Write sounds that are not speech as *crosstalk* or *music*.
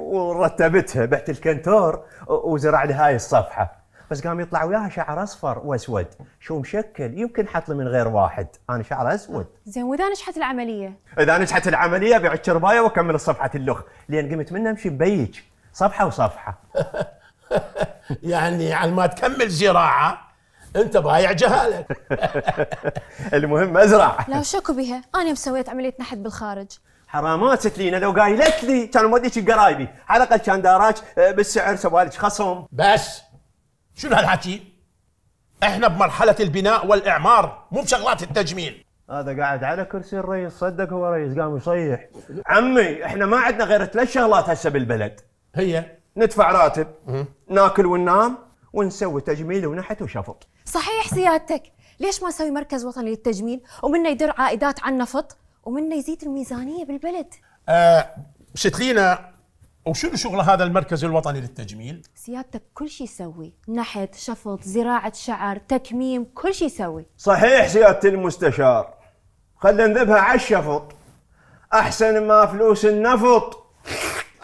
ورتبتها بحت الكنتور وزرع لي هاي الصفحه بس قام يطلع وياها شعر اصفر واسود شو مشكل يمكن حط لي من غير واحد انا شعر اسود آه. زين واذا نجحت العمليه اذا نجحت العمليه بيع الشربايه واكمل الصفحه اللخ لان قمت منها امشي ببيج صفحه وصفحه *laughs* يعني على ما تكمل زراعه انت بايع جهالك *laughs* المهم ازرع لا شكو بها انا مسويت عمليه نحت بالخارج حرامات تلينا لو قايلت لي كان موديك قرايبي على الاقل كان داراك آه، بالسعر سوالك خصم بس شنو هالحكي؟ احنا بمرحله البناء والاعمار مو بشغلات التجميل هذا قاعد على كرسي الرئيس صدق هو رئيس قام يصيح عمي احنا ما عندنا غير ثلاث شغلات هسه بالبلد هي ندفع راتب ناكل وننام ونسوي تجميل ونحت وشفط صحيح سيادتك ليش ما نسوي مركز وطني للتجميل ومنه يدر عائدات عن نفط ومنه يزيد الميزانيه بالبلد آه شتلينا وشنو شغل هذا المركز الوطني للتجميل؟ سيادتك كل شيء يسوي، نحت، شفط، زراعة شعر، تكميم، كل شيء يسوي. صحيح سيادة المستشار، خلينا نذبها على الشفط، أحسن ما فلوس النفط.